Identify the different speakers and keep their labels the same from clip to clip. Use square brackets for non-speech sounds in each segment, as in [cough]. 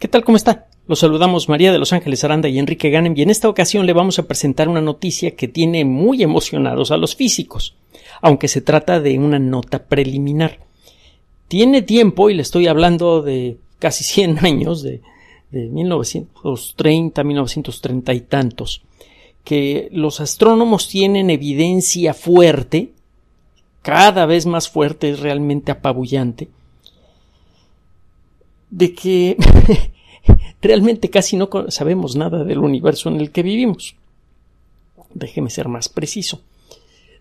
Speaker 1: ¿Qué tal? ¿Cómo está? Los saludamos María de Los Ángeles Aranda y Enrique Ganem y en esta ocasión le vamos a presentar una noticia que tiene muy emocionados a los físicos, aunque se trata de una nota preliminar. Tiene tiempo y le estoy hablando de casi 100 [laughs] años, de, de 1930, 1930 y tantos, que los astrónomos tienen evidencia fuerte, cada vez más fuerte, es realmente apabullante, de que [laughs] realmente casi no sabemos nada del universo en el que vivimos. Déjeme ser más preciso.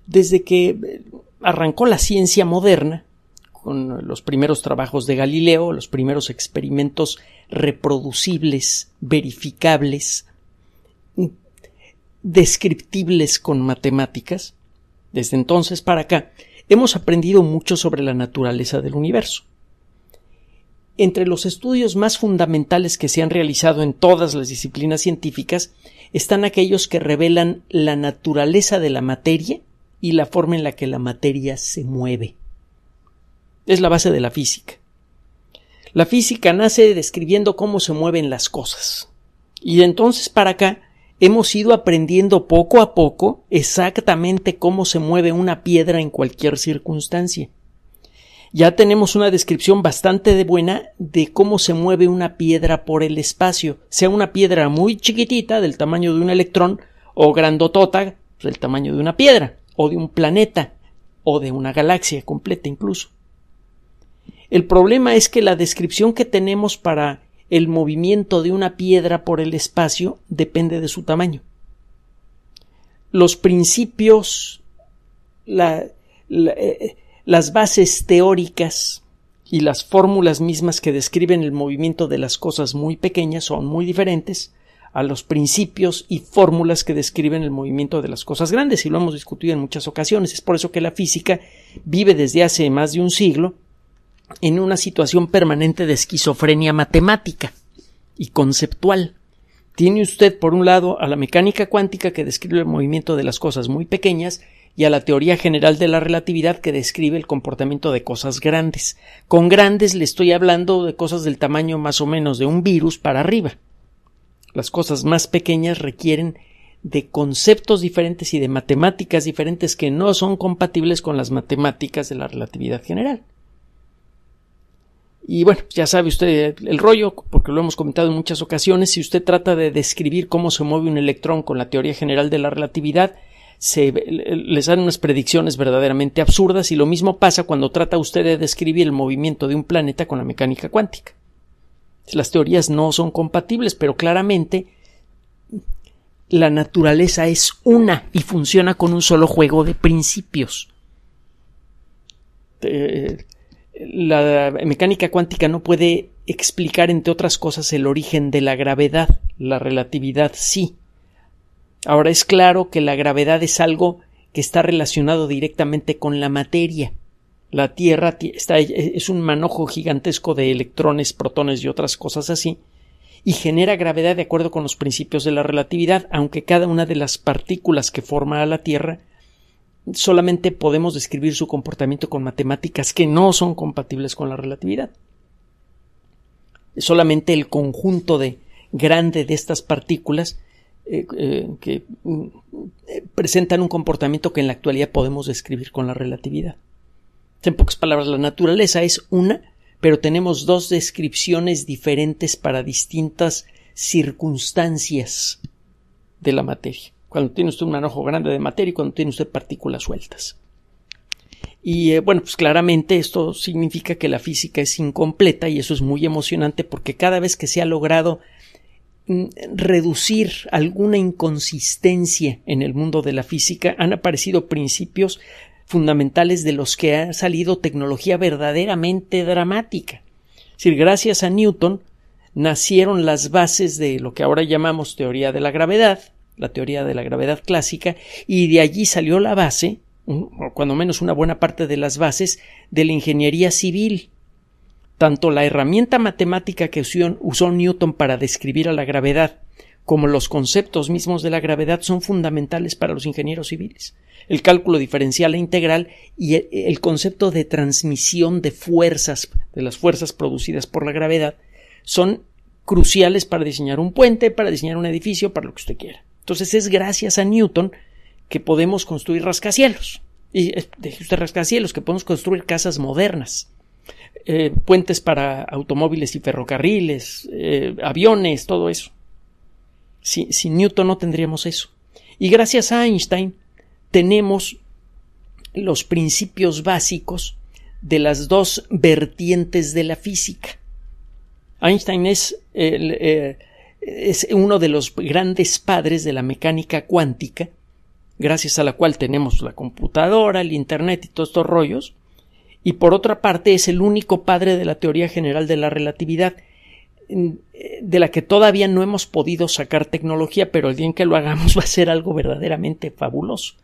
Speaker 1: Desde que eh, arrancó la ciencia moderna, con los primeros trabajos de Galileo, los primeros experimentos reproducibles, verificables, descriptibles con matemáticas, desde entonces para acá, hemos aprendido mucho sobre la naturaleza del universo. Entre los estudios más fundamentales que se han realizado en todas las disciplinas científicas están aquellos que revelan la naturaleza de la materia y la forma en la que la materia se mueve. Es la base de la física. La física nace describiendo cómo se mueven las cosas. Y entonces para acá hemos ido aprendiendo poco a poco exactamente cómo se mueve una piedra en cualquier circunstancia ya tenemos una descripción bastante de buena de cómo se mueve una piedra por el espacio, sea una piedra muy chiquitita del tamaño de un electrón o grandotota pues, del tamaño de una piedra o de un planeta o de una galaxia completa incluso. El problema es que la descripción que tenemos para el movimiento de una piedra por el espacio depende de su tamaño. Los principios, la, eh, las bases teóricas y las fórmulas mismas que describen el movimiento de las cosas muy pequeñas son muy diferentes a los principios y fórmulas que describen el movimiento de las cosas grandes, y lo hemos discutido en muchas ocasiones. Es por eso que la física vive desde hace más de un siglo en una situación permanente de esquizofrenia matemática y conceptual. Tiene usted, por un lado, a la mecánica cuántica que describe el movimiento de las cosas muy pequeñas, y a la teoría general de la relatividad que describe el comportamiento de cosas grandes. Con grandes le estoy hablando de cosas del tamaño más o menos de un virus para arriba. Las cosas más pequeñas requieren de conceptos diferentes y de matemáticas diferentes que no son compatibles con las matemáticas de la relatividad general. Y bueno, ya sabe usted el rollo, porque lo hemos comentado en muchas ocasiones, si usted trata de describir cómo se mueve un electrón con la teoría general de la relatividad, se, les dan unas predicciones verdaderamente absurdas y lo mismo pasa cuando trata usted de describir el movimiento de un planeta con la mecánica cuántica. Las teorías no son compatibles, pero claramente la naturaleza es una y funciona con un solo juego de principios. Eh, la mecánica cuántica no puede explicar, entre otras cosas, el origen de la gravedad, la relatividad sí, Ahora es claro que la gravedad es algo que está relacionado directamente con la materia. La Tierra está, e-, e-, es un manojo gigantesco de electrones, protones y otras cosas así, y genera gravedad de acuerdo con los principios de la relatividad, aunque cada una de las partículas que forma a la Tierra solamente podemos describir su comportamiento con matemáticas que no son compatibles con la relatividad. Solamente el conjunto de grande de estas partículas eh, eh, que mm, eh, presentan un comportamiento que en la actualidad podemos describir con la relatividad. En pocas palabras, la naturaleza es una, pero tenemos dos descripciones diferentes para distintas circunstancias de la materia. Cuando tiene usted un manojo grande de materia y cuando tiene usted partículas sueltas. Y bueno, pues claramente esto significa que la física es incompleta y eso es muy emocionante porque cada vez que se ha logrado Mm, reducir alguna inconsistencia en el mundo de la física, han aparecido principios fundamentales de los que ha salido tecnología verdaderamente dramática. Es decir, gracias a Newton nacieron las bases de lo que ahora llamamos teoría de la gravedad, la teoría de la gravedad clásica, y de allí salió la base, o cuando menos una buena parte de las bases, de la ingeniería civil, tanto la herramienta matemática que usó Newton para describir a la gravedad como los conceptos mismos de la gravedad son fundamentales para los ingenieros civiles. El cálculo diferencial e integral y el concepto de transmisión de fuerzas, de las fuerzas producidas por la gravedad, son cruciales para diseñar un puente, para diseñar un edificio, para lo que usted quiera. Entonces es gracias a Newton que podemos construir rascacielos. Y eh, deje usted rascacielos, que podemos construir casas modernas. Eh, puentes para automóviles y ferrocarriles, eh, aviones, todo eso. Sin, Newton no tendríamos eso. Y gracias a Einstein tenemos los principios básicos de las dos vertientes de la física. Einstein es, eh, es, uno de los grandes padres de la mecánica cuántica, gracias a la cual tenemos la computadora, el Internet y todos estos rollos, y por otra parte es el único padre de la teoría general de la relatividad, eh, de la que todavía no hemos podido sacar tecnología, pero el día en que lo hagamos [laughs] va a ser algo verdaderamente fabuloso.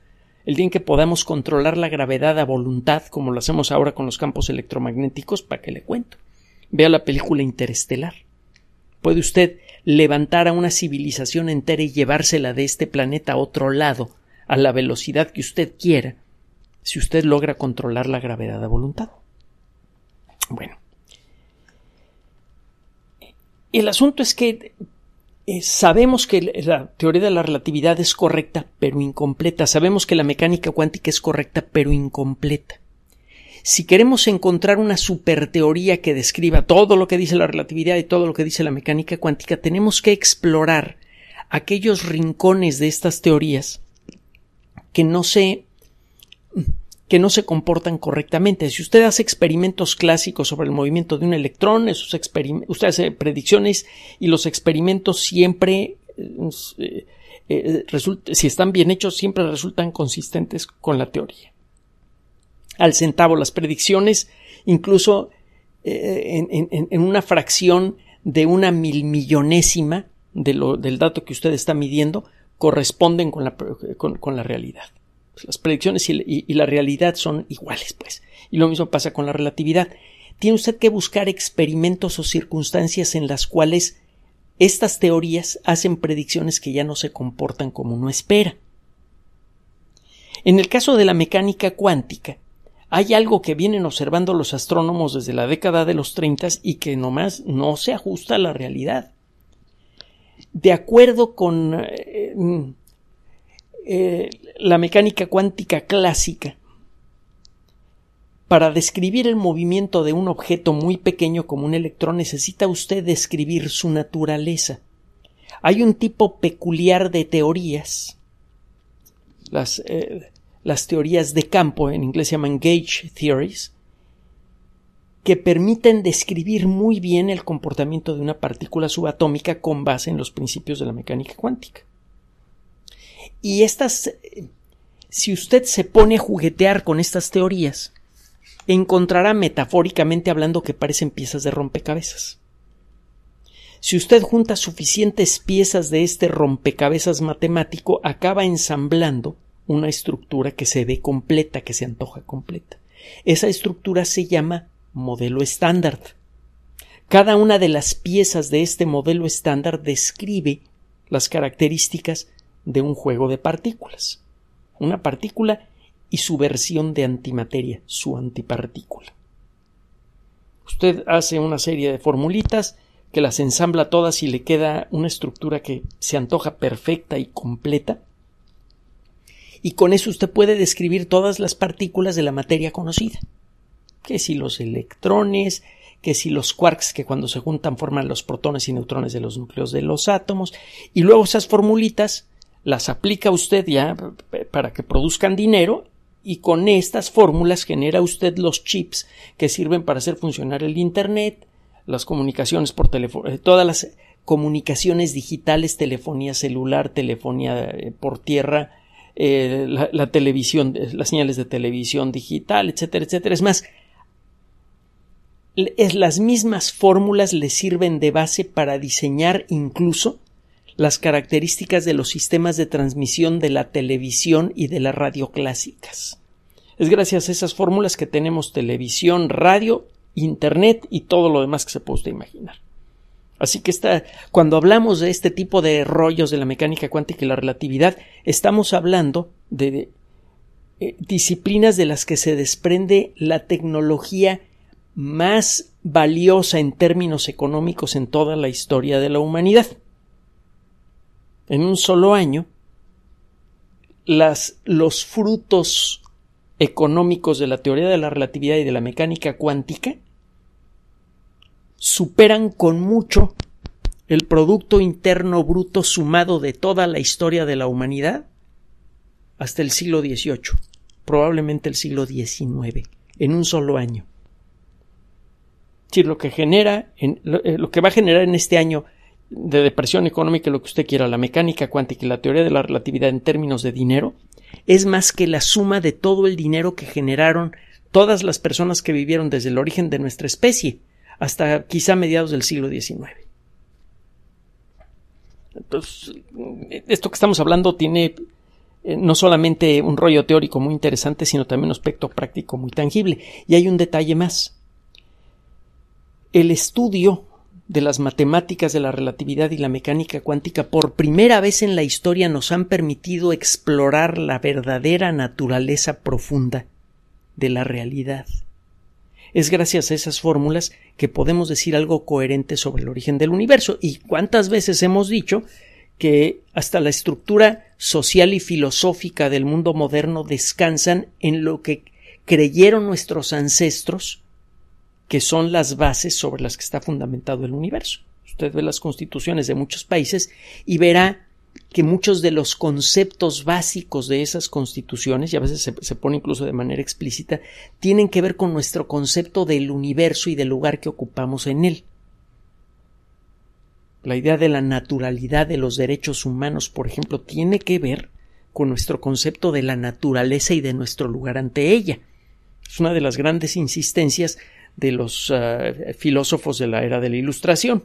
Speaker 1: El día en que podamos controlar la gravedad a voluntad, como lo hacemos ahora con los campos electromagnéticos, ¿para qué le cuento? Vea la película Interestelar. Puede usted levantar a una civilización entera y llevársela de este planeta a otro lado, a la velocidad que usted quiera, si usted logra controlar la gravedad de voluntad. Bueno. El asunto es que eh, sabemos que la teoría de la relatividad es correcta pero incompleta. Sabemos que la mecánica cuántica es correcta pero incompleta. Si queremos encontrar una superteoría que describa todo lo que dice la relatividad y todo lo que dice la mecánica cuántica, tenemos que explorar aquellos rincones de estas teorías que no se que no se comportan correctamente. Si usted hace experimentos clásicos sobre el movimiento de un electrón, usted hace predicciones y los experimentos siempre, eh, eh, si están bien hechos, siempre resultan consistentes con la teoría. Al centavo, las predicciones, incluso eh, en, una fracción de una milmillonésima de del dato que usted está midiendo, corresponden con la realidad. Pues, las predicciones y, la realidad son iguales, pues. Y lo mismo pasa con la relatividad. Tiene usted que buscar experimentos o circunstancias en las cuales estas teorías hacen predicciones que ya no se comportan como uno espera. En el caso de la mecánica cuántica, hay algo que vienen observando los astrónomos desde la década de los 30 y que nomás no se ajusta a la realidad. De acuerdo con eh, eh, la mecánica cuántica clásica para describir el movimiento de un objeto muy pequeño como un electrón necesita usted describir su naturaleza. Hay un tipo peculiar de teorías, las, eh, las teorías de campo, en inglés se llaman gauge theories, que permiten describir muy bien el comportamiento de una partícula subatómica con base en los principios de la mecánica cuántica. Y estas, si usted se pone a juguetear con estas teorías, encontrará metafóricamente hablando que parecen piezas de rompecabezas. Si usted junta suficientes piezas de este rompecabezas matemático, acaba ensamblando una estructura que se ve completa, que se antoja completa. Esa estructura se llama modelo estándar. Cada una de las piezas de este modelo estándar describe las características de un juego de partículas. Una partícula y su versión de antimateria, su antipartícula. Usted hace una serie de formulitas que las ensambla todas y le queda una estructura que se antoja perfecta y completa. Y con eso usted puede describir todas las partículas de la materia conocida. Que si los electrones, que si los quarks que cuando se juntan forman los protones y neutrones de los núcleos de los átomos, y luego esas formulitas las aplica usted ya eh, para que produzcan dinero y con estas fórmulas genera usted los chips que sirven para hacer funcionar el Internet, las comunicaciones por teléfono, eh, todas las comunicaciones digitales, telefonía celular, telefonía eh, por tierra, la, televisión, las señales de televisión digital, etcétera, etcétera. Es más, es, las mismas fórmulas le sirven de base para diseñar incluso las características de los sistemas de transmisión de la televisión y de la radio clásicas. Es gracias a esas fórmulas que tenemos televisión, radio, internet y todo lo demás que se puede imaginar. Así que cuando hablamos de este tipo de rollos de la mecánica cuántica y la relatividad, estamos hablando de eh, disciplinas de las que se desprende la tecnología más valiosa en términos económicos en toda la historia de la humanidad en un solo año los frutos económicos de la teoría de la relatividad y de la mecánica cuántica superan con mucho el Producto Interno Bruto sumado de toda la historia de la humanidad hasta el siglo XVIII, probablemente el siglo XIX, en un solo año. Si lo que genera, en, eh, lo que va a generar en este año de depresión económica, lo que usted quiera, la mecánica cuántica y la teoría de la relatividad en términos de dinero, es más que la suma de todo el dinero que generaron todas las personas que vivieron desde el origen de nuestra especie hasta quizá mediados del siglo XIX. Entonces, esto que estamos hablando tiene eh, no solamente un rollo teórico muy interesante, sino también un aspecto práctico muy tangible. Y hay un detalle más. El estudio de las matemáticas de la relatividad y la mecánica cuántica por primera vez en la historia nos han permitido explorar la verdadera naturaleza profunda de la realidad. Es gracias a esas fórmulas que podemos decir algo coherente sobre el origen del universo y cuántas veces hemos dicho que hasta la estructura social y filosófica del mundo moderno descansan en lo que creyeron nuestros ancestros que son las bases sobre las que está fundamentado el universo. Usted ve las constituciones de muchos países y verá que muchos de los conceptos básicos de esas constituciones, y a veces se, se, pone incluso de manera explícita, tienen que ver con nuestro concepto del universo y del lugar que ocupamos en él. La idea de la naturalidad de los derechos humanos, por ejemplo, tiene que ver con nuestro concepto de la naturaleza y de nuestro lugar ante ella. Es una de las grandes insistencias de los ah, filósofos de la era de la Ilustración,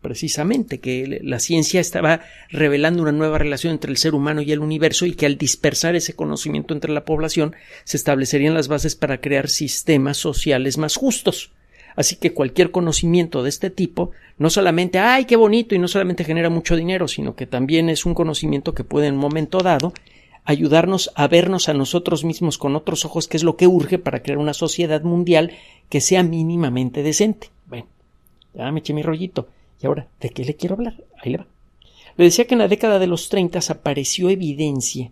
Speaker 1: precisamente, que la ciencia estaba revelando una nueva relación entre el ser humano y el universo y que al dispersar ese conocimiento entre la población se establecerían las bases para crear sistemas sociales más justos. Así que cualquier conocimiento de este tipo no solamente, ay, qué bonito, y no solamente genera mucho dinero, sino que también es un conocimiento que puede en un momento dado ayudarnos a vernos a nosotros mismos con otros ojos, que es lo que urge para crear una sociedad mundial que sea mínimamente decente. Bueno, ya me eché mi rollito. Y ahora, ¿de qué le quiero hablar? Ahí le va. Le decía que en la década de los 30 apareció evidencia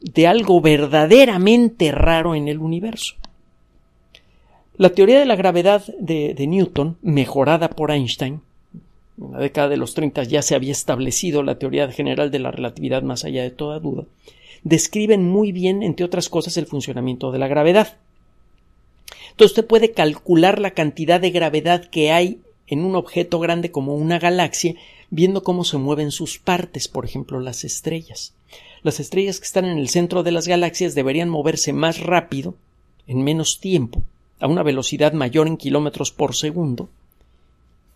Speaker 1: de algo verdaderamente raro en el universo. La teoría de la gravedad de, Newton, mejorada por Einstein, en la década de los 30 ya se había establecido la teoría general de la relatividad más allá de toda duda, describen muy bien, entre otras cosas, el funcionamiento de la gravedad. Entonces usted puede calcular la cantidad de gravedad que hay en un objeto grande como una galaxia, viendo cómo se mueven sus partes, por ejemplo las estrellas. Las estrellas que están en el centro de las galaxias deberían moverse más rápido, en menos tiempo, a una velocidad mayor en kilómetros por segundo,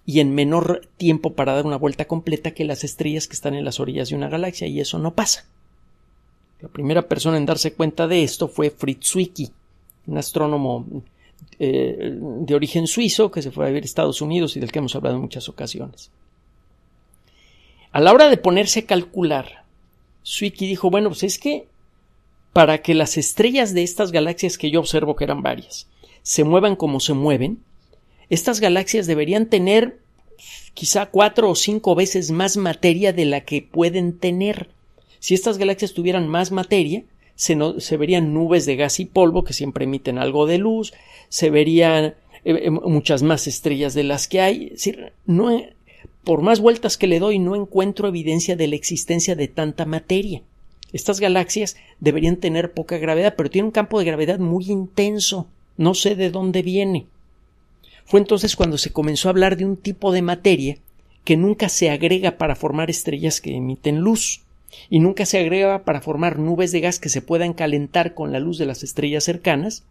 Speaker 1: y en menor tiempo para dar una vuelta completa que las estrellas que están en las orillas de una galaxia, y eso no pasa. La primera persona en darse cuenta de esto fue Fritz Zwicky, un astrónomo eh, de origen suizo que se fue a vivir a Estados Unidos y del que hemos hablado en muchas ocasiones. A la hora de ponerse a calcular, Zwicky dijo, bueno, pues es que para que las estrellas de estas galaxias que yo observo que eran varias se muevan como se mueven, estas galaxias deberían tener quizá cuatro o cinco veces más materia de la que pueden tener. Si estas galaxias tuvieran más materia, se, verían nubes de gas y polvo que siempre emiten algo de luz, se verían eh, eh, muchas más estrellas de las que hay. por más vueltas que le doy, no encuentro evidencia de la existencia de tanta materia. Estas galaxias deberían tener poca gravedad, pero tiene un campo de gravedad muy intenso. No sé de dónde viene. Fue entonces cuando se comenzó a hablar de un tipo de materia que nunca se agrega para formar estrellas que emiten luz y nunca se agrega para formar nubes de gas que se puedan calentar con la luz de las estrellas cercanas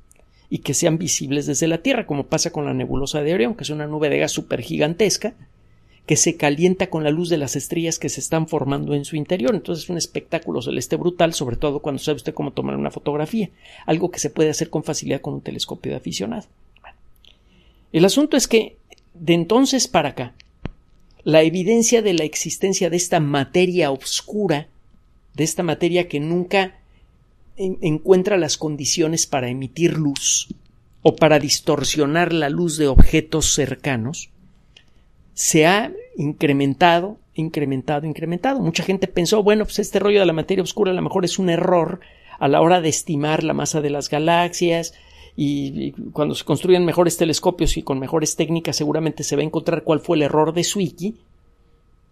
Speaker 1: y que sean visibles desde la Tierra, como pasa con la nebulosa de Orión, que es una nube de gas supergigantesca que se calienta con la luz de las estrellas que se están formando en su interior. Entonces es un espectáculo celeste brutal, sobre todo cuando sabe usted cómo tomar una fotografía, algo que se puede hacer con facilidad con un telescopio de aficionado. El asunto es que de entonces para acá, la evidencia de la existencia de esta materia oscura, de esta materia que nunca encuentra las condiciones para emitir luz o para distorsionar la luz de objetos cercanos, se ha incrementado, incrementado, incrementado. Mucha gente pensó, bueno, pues este rollo de la materia oscura a lo mejor es un error a la hora de estimar la masa de las galaxias, y, cuando se construyan mejores telescopios y con mejores técnicas seguramente se va a encontrar cuál fue el error de Swiki,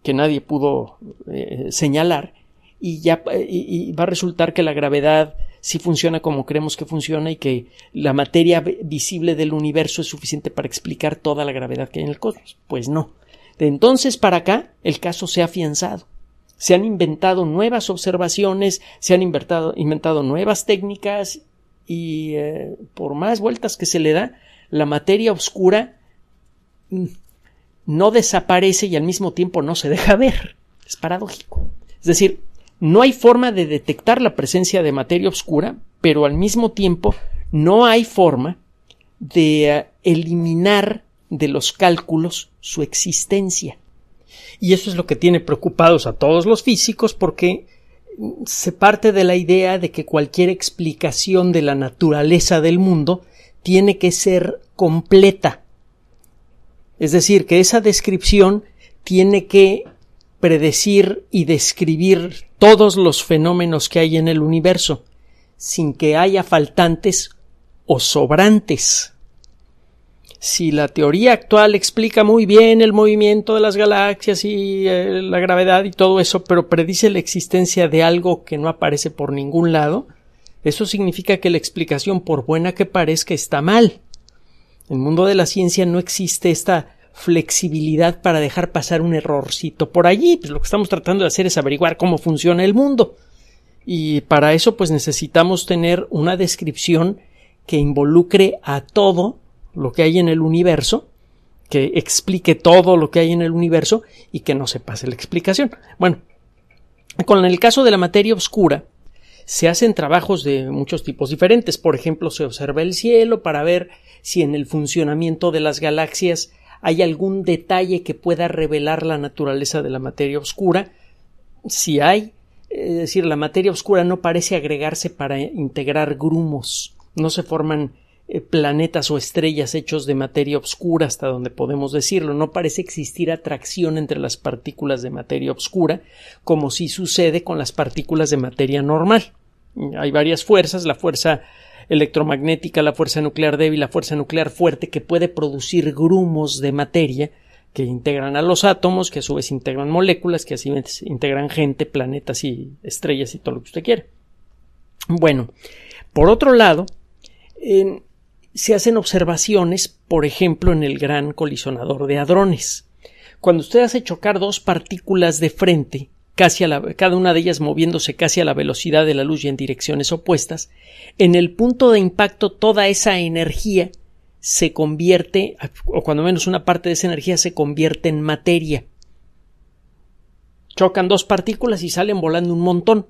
Speaker 1: que nadie pudo eh, señalar, y ya va a resultar que la gravedad sí funciona como creemos que funciona y que la materia visible del universo es suficiente para explicar toda la gravedad que hay en el cosmos. Pues no. De entonces para acá el caso se ha afianzado. Se han inventado nuevas observaciones, se han inventado, inventado nuevas técnicas y eh, por más vueltas que se le da, la materia oscura mm, no desaparece y al mismo tiempo no se deja ver. Es paradójico. Es decir, no hay forma de detectar la presencia de materia oscura, pero al mismo tiempo no hay forma de eh, eliminar de los cálculos su existencia. Y eso es lo que tiene preocupados a todos los físicos porque se parte de la idea de que cualquier explicación de la naturaleza del mundo tiene que ser completa. Es decir, que esa descripción tiene que predecir y describir todos los fenómenos que hay en el universo, sin que haya faltantes o sobrantes si la teoría actual explica muy bien el movimiento de las galaxias y eh, la gravedad y todo eso, pero predice la existencia de algo que no aparece por ningún lado, eso significa que la explicación, por buena que parezca, está mal. En el mundo de la ciencia no existe esta flexibilidad para dejar pasar un errorcito por allí. Pues lo que estamos tratando de hacer es averiguar cómo funciona el mundo. Y para eso, pues necesitamos tener una descripción que involucre a todo lo que hay en el universo, que explique todo lo que hay en el universo y que no se pase la explicación. Bueno, con el caso de la materia oscura, se hacen trabajos de muchos tipos diferentes. Por ejemplo, se observa el cielo para ver si en el funcionamiento de las galaxias hay algún detalle que pueda revelar la naturaleza de la materia oscura. Si hay, es decir, la materia oscura no parece agregarse para integrar grumos, no se forman eh, planetas o estrellas hechos de materia oscura hasta donde podemos decirlo. No parece existir atracción entre las partículas de materia oscura como si sucede con las partículas de materia normal. Hay varias fuerzas, la fuerza electromagnética, la fuerza nuclear débil, la fuerza nuclear fuerte que puede producir grumos de materia que integran a los átomos, que a su vez integran moléculas, que a su vez integran gente, planetas y estrellas y todo lo que usted quiera. Bueno, por otro lado, en se hacen observaciones, por ejemplo, en el gran colisionador de hadrones. Cuando usted hace chocar dos partículas de frente, casi a cada una de ellas moviéndose casi a la velocidad de la luz y en direcciones opuestas, en el punto de impacto toda esa energía se convierte, o cuando menos una parte de esa energía se convierte en materia. Chocan dos partículas y salen volando un montón.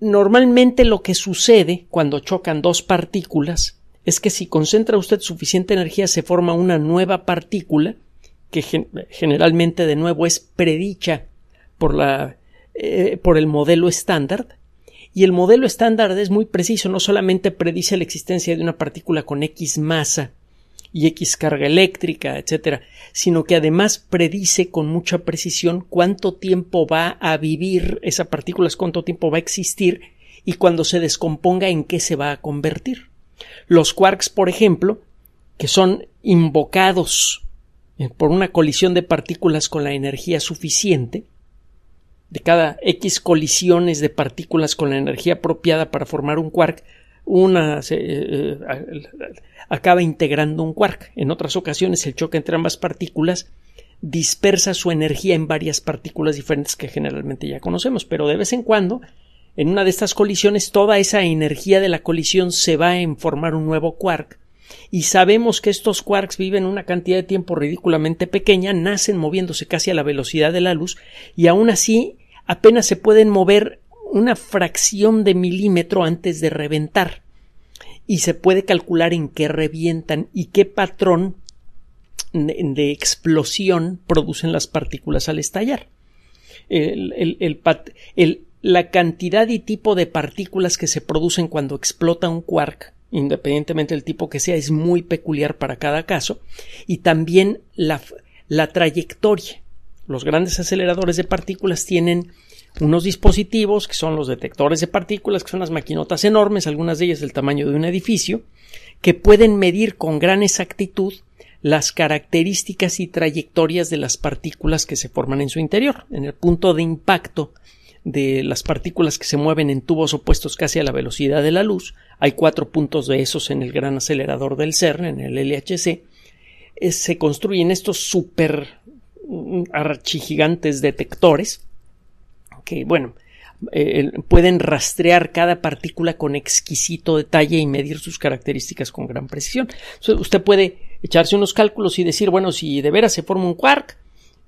Speaker 1: Normalmente lo que sucede cuando chocan dos partículas es que si concentra usted suficiente energía se forma una nueva partícula que generalmente de nuevo es predicha por, la, eh, por el modelo estándar y el modelo estándar es muy preciso, no solamente predice la existencia de una partícula con X masa y X carga eléctrica, etcétera, sino que además predice con mucha precisión cuánto tiempo va a vivir esa partícula, cuánto tiempo va a existir y cuando se descomponga en qué se va a convertir. Los quarks, por ejemplo, que son invocados eh, por una colisión de partículas con la energía suficiente, de cada X colisiones de partículas con la energía apropiada para formar un quark, una eh, eh, acaba integrando un quark. En otras ocasiones el choque entre ambas partículas dispersa su energía en varias partículas diferentes que generalmente ya conocemos, pero de vez en cuando en una de estas colisiones toda esa energía de la colisión se va a formar un nuevo quark y sabemos que estos quarks viven una cantidad de tiempo ridículamente pequeña, nacen moviéndose casi a la velocidad de la luz y aún así apenas se pueden mover una fracción de milímetro antes de reventar y se puede calcular en qué revientan y qué patrón de, explosión producen las partículas al estallar. El, el, el la cantidad y tipo de partículas que se producen cuando explota un quark, independientemente del tipo que sea, es muy peculiar para cada caso, y también la, trayectoria. Los grandes aceleradores de partículas tienen unos dispositivos que son los detectores de partículas, que son las maquinotas enormes, algunas de ellas del tamaño de un edificio, que pueden medir con gran exactitud las características y trayectorias de las partículas que se forman en su interior, en el punto de impacto de las partículas que se mueven en tubos opuestos casi a la velocidad de la luz, hay cuatro puntos de esos en el gran acelerador del CERN, en el LHC, eh, se construyen estos super mm, archigigantes detectores que, bueno, eh, pueden rastrear cada partícula con exquisito detalle y medir sus características con gran precisión. Usted puede echarse unos cálculos y decir, bueno, si de veras se forma un quark,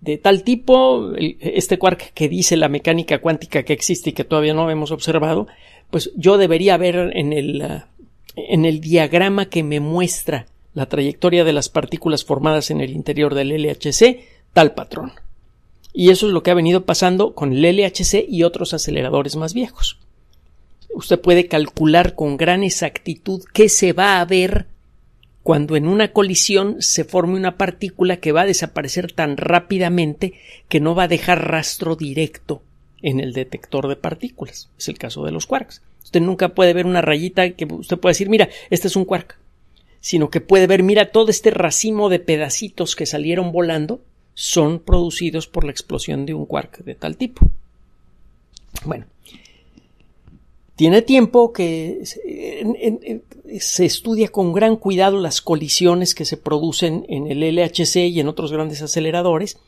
Speaker 1: de tal tipo, este quark que dice la mecánica cuántica que existe y que todavía no hemos observado, pues yo debería ver en el, ah, en el diagrama que me muestra la trayectoria de las partículas formadas en el interior del LHC tal patrón. Y eso es lo que ha venido pasando con el LHC y otros aceleradores más viejos. Usted puede calcular con gran exactitud qué se va a ver cuando en una colisión se forme una partícula que va a desaparecer tan rápidamente que no va a dejar rastro directo en el detector de partículas. Es el caso de los quarks. Usted nunca puede ver una rayita que usted puede decir, mira, este es un quark. Sino que puede ver, mira, todo este racimo de pedacitos que salieron volando son producidos por la explosión de un quark de tal tipo. Bueno, tiene tiempo que se, estudia con gran cuidado las colisiones que se producen en el LHC y en otros grandes aceleradores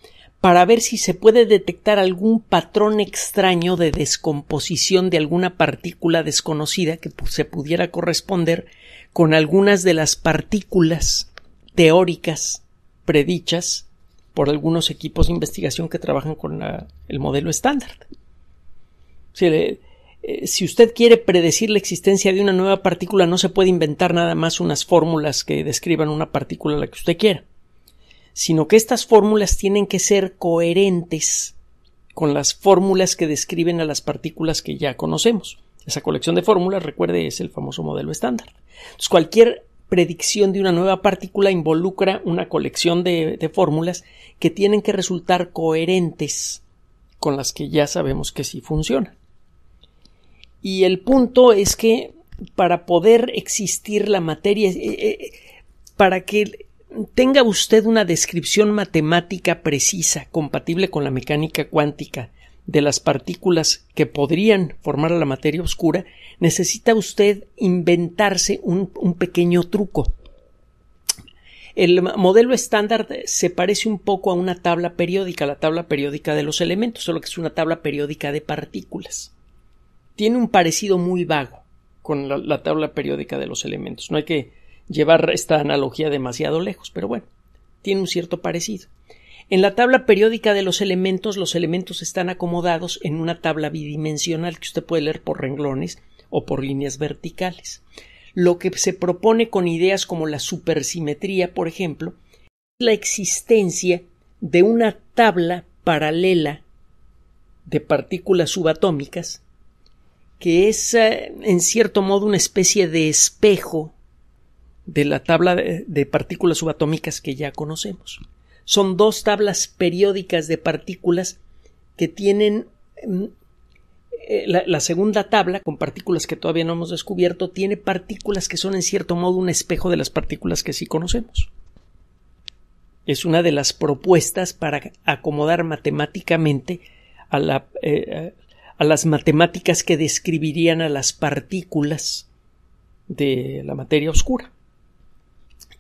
Speaker 1: para ver si se puede detectar algún patrón extraño de descomposición de alguna partícula desconocida que se pudiera corresponder con algunas de las partículas teóricas predichas por algunos equipos de investigación que trabajan con el modelo estándar. Eh, si usted quiere predecir la existencia de una nueva partícula, no se puede inventar nada más unas fórmulas que describan una partícula la que usted quiera, sino que estas fórmulas tienen que ser coherentes con las fórmulas que describen a las partículas que ya conocemos. Esa colección de fórmulas, recuerde, es el famoso modelo estándar. Entonces, cualquier predicción de una nueva partícula involucra una colección de fórmulas que tienen que resultar coherentes con las que ya sabemos que sí funcionan. Y el punto es que para poder existir la materia, eh, eh, eh, para que tenga usted una descripción matemática precisa, compatible con la mecánica cuántica de las partículas que podrían formar la materia oscura, necesita usted inventarse un, un pequeño truco. El modelo estándar se parece un poco a una tabla periódica, la tabla periódica de los elementos, solo que es una tabla periódica de partículas tiene un parecido muy vago con la, tabla periódica de los elementos. No hay que llevar esta analogía demasiado lejos, pero bueno, tiene un cierto parecido. En la tabla periódica de los elementos, los elementos están acomodados en una tabla bidimensional que usted puede leer por renglones o por líneas verticales. Lo que se propone con ideas como la supersimetría, por ejemplo, es la existencia de una tabla paralela de partículas subatómicas que es eh, en cierto modo una especie de espejo de la tabla de, partículas subatómicas que ya conocemos. Son dos tablas periódicas de partículas que tienen mm, eh, la, segunda tabla, con partículas que todavía no hemos descubierto, tiene partículas que son en cierto modo un espejo de las partículas que sí conocemos. Es una de las propuestas para acomodar matemáticamente a la, eh, a las matemáticas que describirían a las partículas de la materia oscura.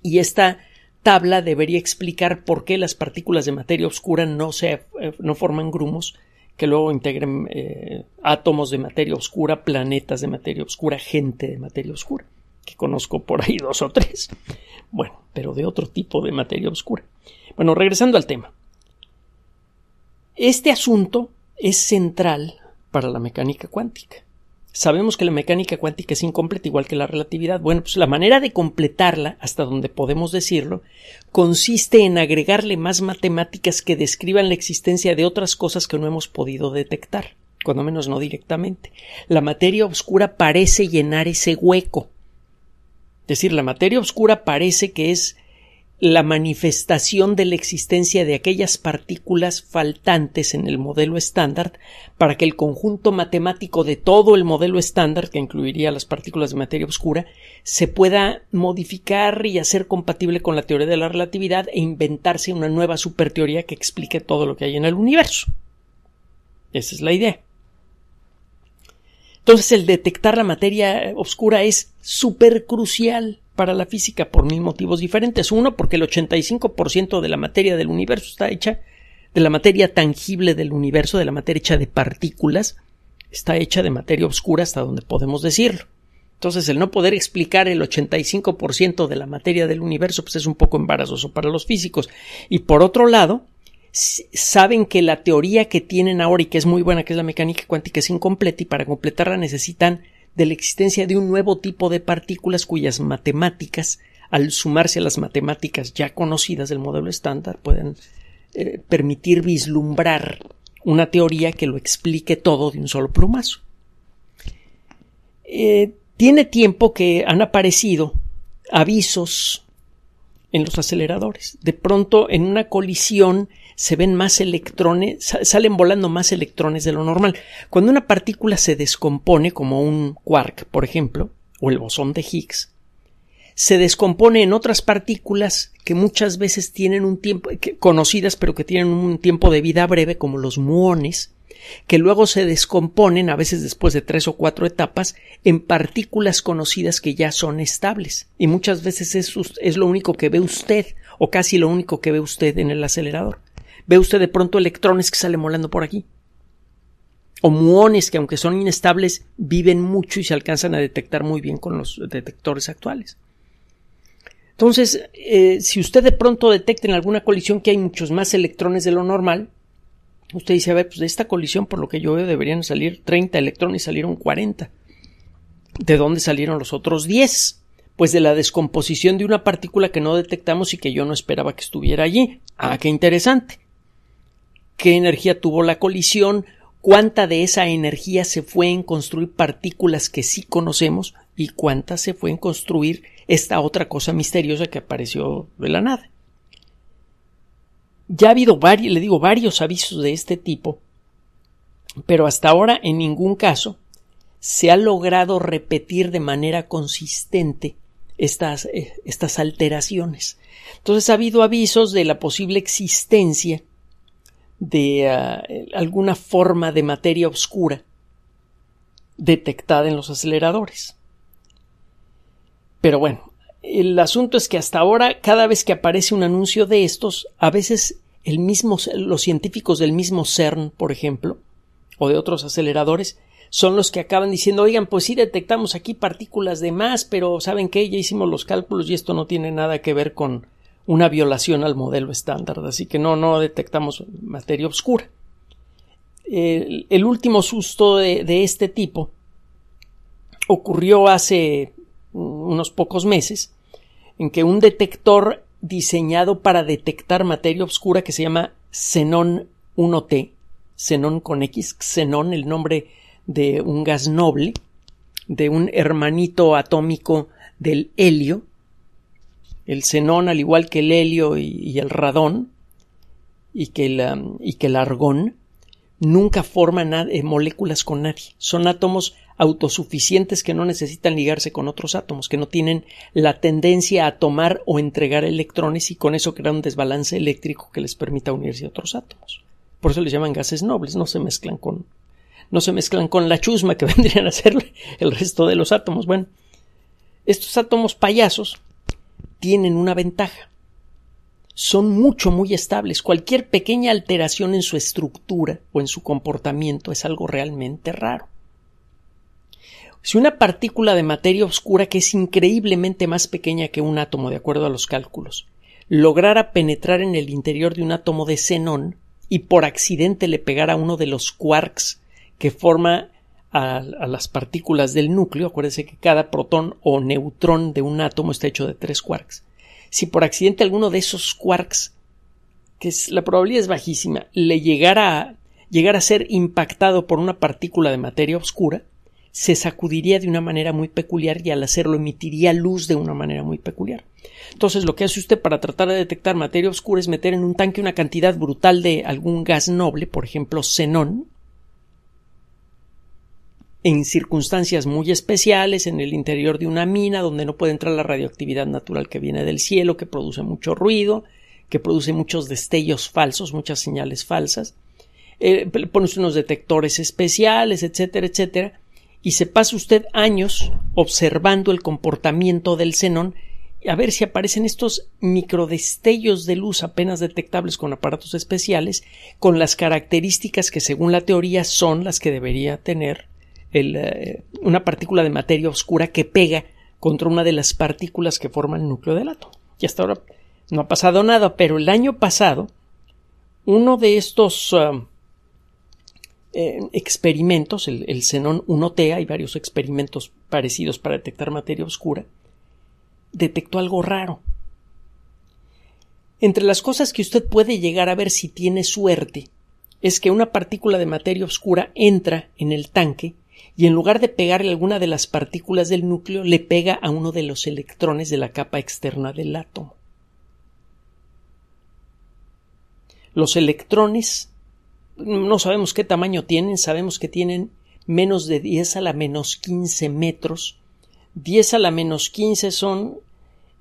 Speaker 1: Y esta tabla debería explicar por qué las partículas de materia oscura no, se, eh, no forman grumos que luego integren eh, átomos de materia oscura, planetas de materia oscura, gente de materia oscura, que conozco por ahí dos o tres. Bueno, pero de otro tipo de materia oscura. Bueno, regresando al tema. Este asunto es central para la mecánica cuántica. Sabemos que la mecánica cuántica es incompleta igual que la relatividad. Bueno, pues la manera de completarla, hasta donde podemos decirlo, consiste en agregarle más matemáticas que describan la existencia de otras cosas que no hemos podido detectar, cuando menos no directamente. La materia oscura parece llenar ese hueco. Es decir, la materia oscura parece que es la manifestación de la existencia de aquellas partículas faltantes en el modelo estándar para que el conjunto matemático de todo el modelo estándar, que incluiría las partículas de materia oscura, se pueda modificar y hacer compatible con la teoría de la relatividad e inventarse una nueva superteoría que explique todo lo que hay en el universo. Esa es la idea. Entonces el detectar la materia oscura es súper crucial para la física por mil motivos diferentes. Uno, porque el 85% de la materia del universo está hecha de la materia tangible del universo, de la materia hecha de partículas, está hecha de materia oscura hasta donde podemos decirlo. Entonces, el no poder explicar el 85% de la materia del universo, pues es un poco embarazoso para los físicos. Y por otro lado, saben que la teoría que tienen ahora y que es muy buena, que es la mecánica cuántica, es incompleta y para completarla necesitan de la existencia de un nuevo tipo de partículas cuyas matemáticas, al sumarse a las matemáticas ya conocidas del modelo estándar, pueden eh, permitir vislumbrar una teoría que lo explique todo de un solo plumazo. Eh, tiene tiempo que han aparecido avisos en los aceleradores. De pronto, en una colisión, se ven más electrones, salen volando más electrones de lo normal. Cuando una partícula se descompone, como un quark, por ejemplo, o el bosón de Higgs, se descompone en otras partículas que muchas veces tienen un tiempo conocidas pero que tienen un tiempo de vida breve como los muones que luego se descomponen a veces después de tres o cuatro etapas en partículas conocidas que ya son estables y muchas veces es, es lo único que ve usted o casi lo único que ve usted en el acelerador ve usted de pronto electrones que salen molando por aquí. O muones que aunque son inestables viven mucho y se alcanzan a detectar muy bien con los detectores actuales. Entonces, eh, si usted de pronto detecta en alguna colisión que hay muchos más electrones de lo normal, usted dice, a ver, pues de esta colisión, por lo que yo veo, deberían salir 30 electrones y salieron 40. ¿De dónde salieron los otros 10? Pues de la descomposición de una partícula que no detectamos y que yo no esperaba que estuviera allí. Ah, qué interesante qué energía tuvo la colisión, cuánta de esa energía se fue en construir partículas que sí conocemos y cuánta se fue en construir esta otra cosa misteriosa que apareció de la nada. Ya ha habido varios, le digo, varios avisos de este tipo, pero hasta ahora en ningún caso se ha logrado repetir de manera consistente estas, eh, estas alteraciones. Entonces ha habido avisos de la posible existencia de ah, alguna forma de materia oscura detectada en los aceleradores. Pero bueno, el asunto es que hasta ahora cada vez que aparece un anuncio de estos, a veces el mismo, los científicos del mismo CERN, por ejemplo, o de otros aceleradores, son los que acaban diciendo, oigan, pues sí detectamos aquí partículas de más, pero ¿saben qué? Ya hicimos los cálculos y esto no tiene nada que ver con, una violación al modelo estándar, así que no, no detectamos materia oscura. El, último susto de, este tipo ocurrió hace unos pocos meses en que un detector diseñado para detectar materia oscura que se llama Xenon 1T, Xenon con X, Xenon, el nombre de un gas noble, de un hermanito atómico del helio, el xenón, al igual que el helio y, el radón, y que el, y que el argón, nunca forman eh, moléculas con nadie. Son átomos autosuficientes que no necesitan ligarse con otros átomos, que no tienen la tendencia a tomar o entregar electrones y con eso crear un desbalance eléctrico que les permita unirse a otros átomos. Por eso les llaman gases nobles, no se mezclan con no se mezclan con la chusma que [laughs] vendrían a ser el resto de los átomos. Bueno, estos átomos payasos tienen una ventaja. Son mucho, muy estables. Cualquier pequeña alteración en su estructura o en su comportamiento es algo realmente raro. Si una partícula de materia oscura que es increíblemente más pequeña que un átomo, de acuerdo a los cálculos, lograra penetrar en el interior de un átomo de xenón y por accidente le pegara uno de los quarks que forma a, las partículas del núcleo, acuérdese que cada protón o neutrón de un átomo está hecho de tres quarks. Si por accidente alguno de esos quarks, que es, la probabilidad es bajísima, le llegara a, llegara a ser impactado por una partícula de materia oscura, se sacudiría de una manera muy peculiar y al hacerlo emitiría luz de una manera muy peculiar. Entonces lo que hace usted para tratar de detectar materia oscura es meter en un tanque una cantidad brutal de algún gas noble, por ejemplo xenón, en circunstancias muy especiales, en el interior de una mina donde no puede entrar la radioactividad natural que viene del cielo, que produce mucho ruido, que produce muchos destellos falsos, muchas señales falsas. Eh, pone unos detectores especiales, etcétera, etcétera, y se pasa usted años observando el comportamiento del xenón a ver si aparecen estos microdestellos de luz apenas detectables con aparatos especiales, con las características que según la teoría son las que debería tener eh, una partícula de materia oscura que pega contra una de las partículas que forman el núcleo del átomo. Y hasta ahora no ha pasado nada, pero el año pasado uno de estos um, eh, experimentos, el, el xenón 1T, hay varios experimentos parecidos para detectar materia oscura, detectó algo raro. Entre las cosas que usted puede llegar a ver si tiene suerte es que una partícula de materia oscura entra en el tanque y en lugar de pegarle alguna de las partículas del núcleo, le pega a uno de los electrones de la capa externa del átomo. Los electrones no sabemos qué tamaño tienen, sabemos que tienen menos de 10 a la menos 15 metros. 10 a la menos 15 son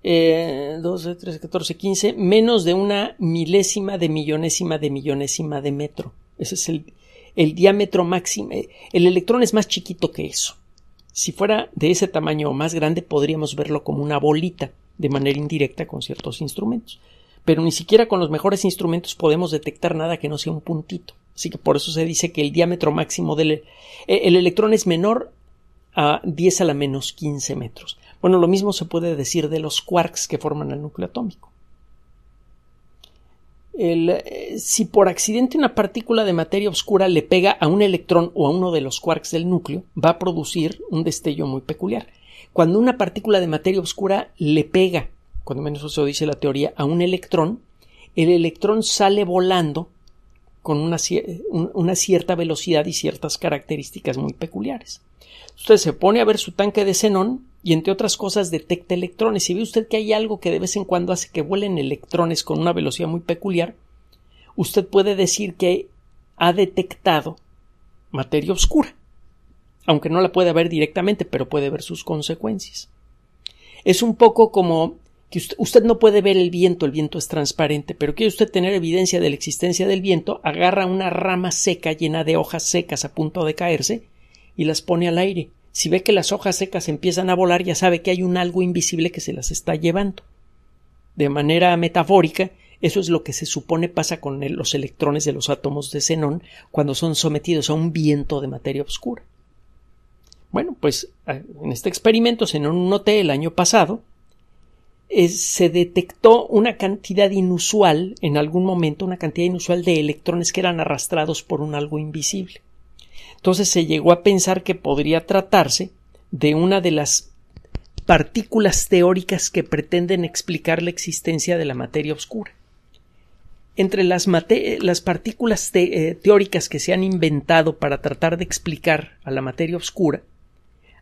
Speaker 1: eh, 2, 14, 15, menos de una milésima de millonésima de millonésima de metro. Ese es el, el diámetro máximo. Eh, el electrón es más chiquito que eso. Si fuera de ese tamaño o más grande, podríamos verlo como una bolita de manera indirecta con ciertos instrumentos. Pero ni siquiera con los mejores instrumentos podemos detectar nada que no sea un puntito. Así que por eso se dice que el diámetro máximo del eh, electrón es menor a 10 a la menos 15 metros. Bueno, lo mismo se puede decir de los quarks que forman el núcleo atómico. El, eh, si por accidente una partícula de materia oscura le pega a un electrón o a uno de los quarks del núcleo, va a producir un destello muy peculiar. Cuando una partícula de materia oscura le pega, cuando menos eso dice la teoría, a un electrón, el electrón sale volando con una, una cierta velocidad y ciertas características muy peculiares. Usted se pone a ver su tanque de xenón y entre otras cosas detecta electrones. Si ve usted que hay algo que de vez en cuando hace que vuelen electrones con una velocidad muy peculiar, usted puede decir que ha detectado materia oscura, aunque no la puede ver directamente, pero puede ver sus consecuencias. Es un poco como que usted, usted, no puede ver el viento, el viento es transparente, pero quiere usted tener evidencia de la existencia del viento, agarra una rama seca llena de hojas secas a punto de caerse y las pone al aire si ve que las hojas secas empiezan a volar, ya sabe que hay un algo invisible que se las está llevando. De manera metafórica, eso es lo que se supone pasa con los electrones de los átomos de xenón cuando son sometidos a un viento de materia oscura. Bueno, pues en este experimento Xenón noté el año pasado eh, se detectó una cantidad inusual, en algún momento, una cantidad inusual de electrones que eran arrastrados por un algo invisible. Entonces se llegó a pensar que podría tratarse de una de las partículas teóricas que pretenden explicar la existencia de la materia oscura. Entre las, partículas eh, teóricas que se han inventado para tratar de explicar a la materia oscura,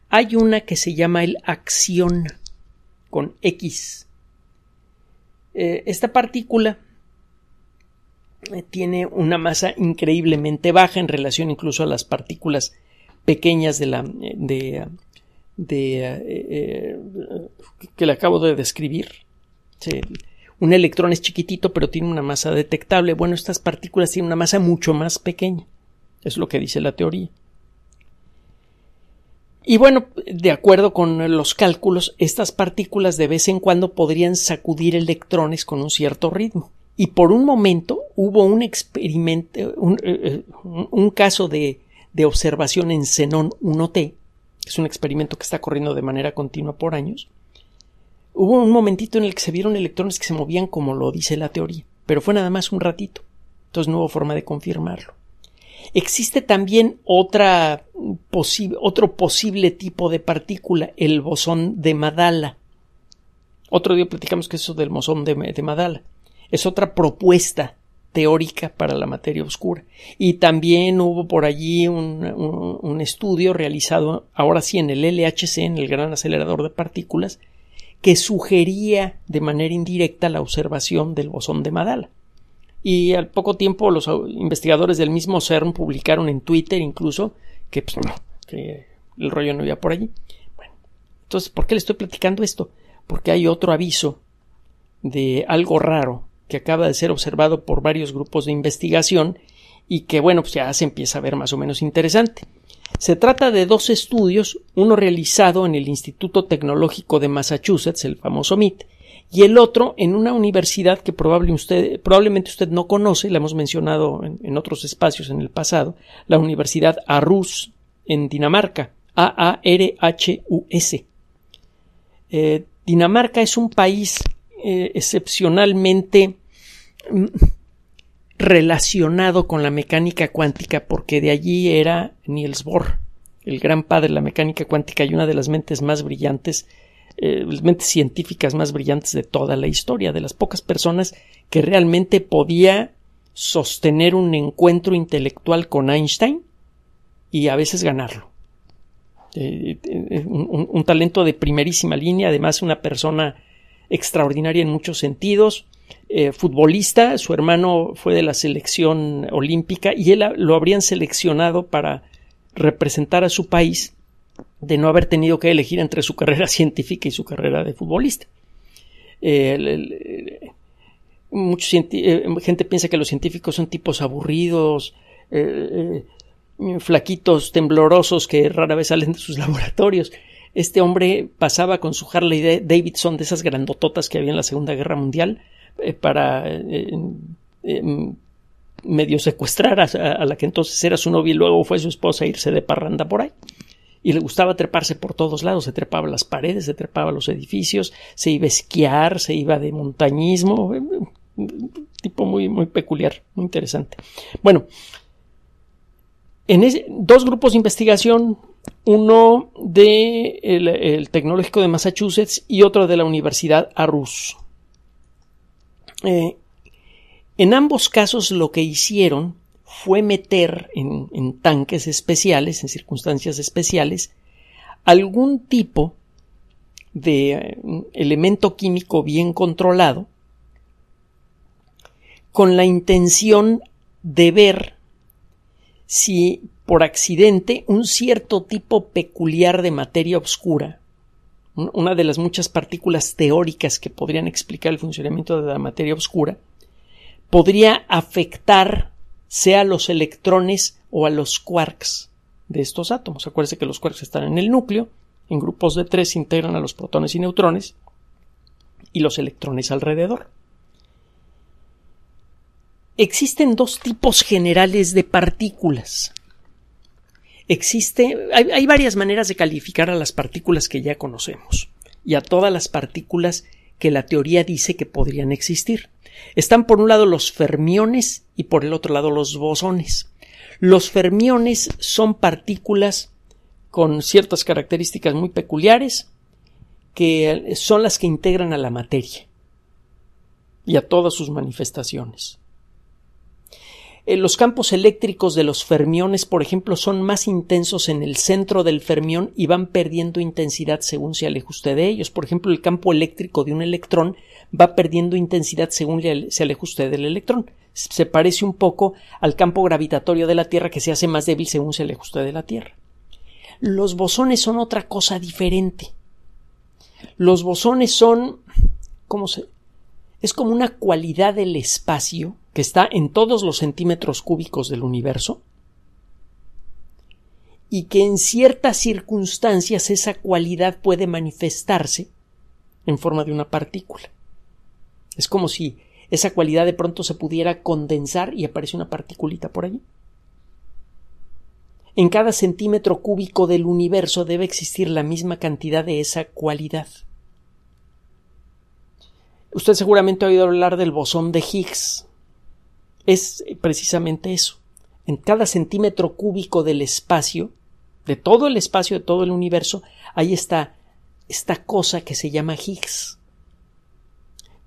Speaker 1: hay una que se llama el axión con X. Eh, esta partícula eh, tiene una masa increíblemente baja en relación incluso a las partículas pequeñas de la eh, de, eh, que le acabo de describir. Un electrón es chiquitito, pero tiene una masa detectable. Bueno, estas partículas tienen una masa mucho más pequeña. Es lo que dice la teoría. Y bueno, de acuerdo con los cálculos, estas partículas de vez en cuando podrían sacudir electrones con un cierto ritmo. Y por un momento hubo un experimento, un, eh, eh, caso de, de, observación en xenón 1T, que es un experimento que está corriendo de manera continua por años. Hubo un momentito en el que se vieron electrones que se movían como lo dice la teoría, pero fue nada más un ratito. Entonces no hubo forma de confirmarlo. Existe también otra otro posible tipo de partícula, el bosón de Madala. Otro día platicamos que eso del bosón de Madala es otra propuesta teórica para la materia oscura. Y también hubo por allí un, estudio realizado ahora sí en el LHC, en el gran acelerador de partículas, que sugería de manera indirecta la observación del bosón de Madala. Y al poco tiempo los investigadores del mismo CERN publicaron en Twitter incluso que, pues, que el rollo no iba por allí. Bueno, entonces, ¿por qué le estoy platicando esto? Porque hay otro aviso de algo raro que acaba de ser observado por varios grupos de investigación y que bueno, pues ya se empieza a ver más o menos interesante. Se trata de dos estudios, uno realizado en el Instituto Tecnológico de Massachusetts, el famoso MIT, y el otro en una universidad que probablemente usted no conoce, la hemos mencionado en, otros espacios en el pasado, la Universidad Aarhus en Dinamarca, A-A-R-H-U-S. Eh, Dinamarca es un país eh, excepcionalmente mm, relacionado con la mecánica cuántica, porque de allí era Niels Bohr, el gran padre de la mecánica cuántica y una de las mentes más brillantes, eh, las mentes científicas más brillantes de toda la historia, de las pocas personas que realmente podía sostener un encuentro intelectual con Einstein y a veces ganarlo. Eh, un, un, talento de primerísima línea, además una persona extraordinaria en muchos sentidos, eh, futbolista, su hermano fue de la selección olímpica y él lo habrían seleccionado para representar a su país de no haber tenido que elegir entre su carrera [laughs] científica y su carrera de futbolista. Eh, eh, gente piensa que los científicos son tipos aburridos, flaquitos, temblorosos que rara vez salen de sus [laughs] laboratorios. Este hombre pasaba con su Harley Davidson de esas grandototas que había en la Segunda Guerra Mundial eh, para eh, em, medio secuestrar a, la que entonces era su novia y luego fue su esposa a irse de parranda por ahí. Y le gustaba treparse por todos lados, se trepaba las paredes, se trepaba los edificios, se iba a esquiar, se iba de montañismo, eh, tipo muy, muy peculiar, muy interesante. Bueno, en dos grupos de investigación uno de el, Tecnológico de Massachusetts y otro de la Universidad Arus. Eh, en ambos casos lo que hicieron fue meter en, en, tanques especiales, en circunstancias especiales, algún tipo de eh, elemento químico bien controlado con la intención de ver si por accidente un cierto tipo peculiar de materia oscura, una de las muchas partículas teóricas que podrían explicar el funcionamiento de la materia oscura, podría afectar sea a los electrones o a los quarks de estos átomos. Acuérdense que los quarks están en el núcleo, en grupos de tres integran a los protones y neutrones y los electrones alrededor. Existen dos tipos generales de partículas. Existe, hay, varias maneras de calificar a las partículas que ya conocemos y a todas las partículas que la teoría dice que podrían existir. Están por un lado los fermiones y por el otro lado los bosones. Los fermiones son partículas con ciertas características muy peculiares que son las que integran a la materia y a todas sus manifestaciones. Eh, los campos eléctricos de los fermiones, por ejemplo, son más intensos en el centro del fermión y van perdiendo intensidad según se aleje usted de ellos. Por ejemplo, el campo eléctrico de un electrón va perdiendo intensidad según se aleje usted del electrón. Se parece un poco al campo gravitatorio de la Tierra que se hace más débil según se aleje usted de la Tierra. Los bosones son otra cosa diferente. Los bosones son, ¿cómo se? es como una cualidad del espacio que está en todos los centímetros cúbicos del universo y que en ciertas circunstancias esa cualidad puede manifestarse en forma de una partícula. Es como si esa cualidad de pronto se pudiera condensar y aparece una particulita por allí. En cada centímetro cúbico del universo debe existir la misma cantidad de esa cualidad. Usted seguramente ha oído hablar del bosón de Higgs. Es precisamente eso. En cada centímetro cúbico del espacio, de todo el espacio, de todo el universo, ahí está esta cosa que se llama Higgs.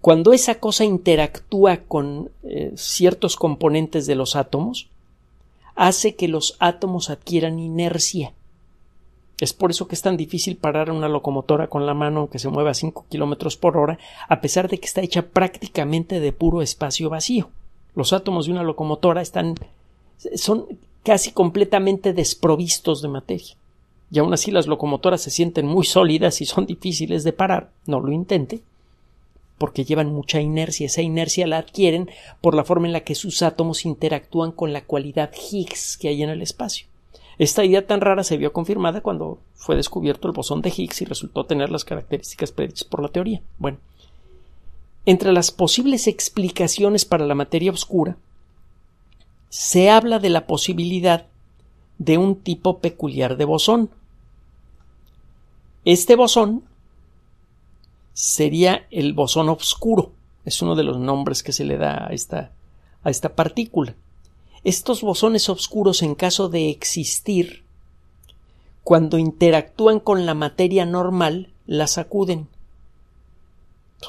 Speaker 1: Cuando esa cosa interactúa con eh, ciertos componentes de los átomos, hace que los átomos adquieran inercia es por eso que es tan difícil parar una locomotora con la mano que se mueve a 5 kilómetros por hora, a pesar de que está hecha prácticamente de puro espacio vacío. Los átomos de una locomotora están son casi completamente desprovistos de materia. Y aún así las locomotoras se sienten muy sólidas y son difíciles de parar. No lo intente, porque llevan mucha inercia. Esa inercia la adquieren por la forma en la que sus átomos interactúan con la cualidad Higgs que hay en el espacio. Esta idea tan rara se vio confirmada cuando fue descubierto el bosón de Higgs y resultó tener las características predichas por la teoría. Bueno, entre las posibles explicaciones para la materia oscura, se habla de la posibilidad de un tipo peculiar de bosón. Este bosón sería el bosón oscuro, es uno de los nombres que se le da a esta, a esta partícula. Estos bosones oscuros, en caso de existir, cuando interactúan con la materia normal, la sacuden.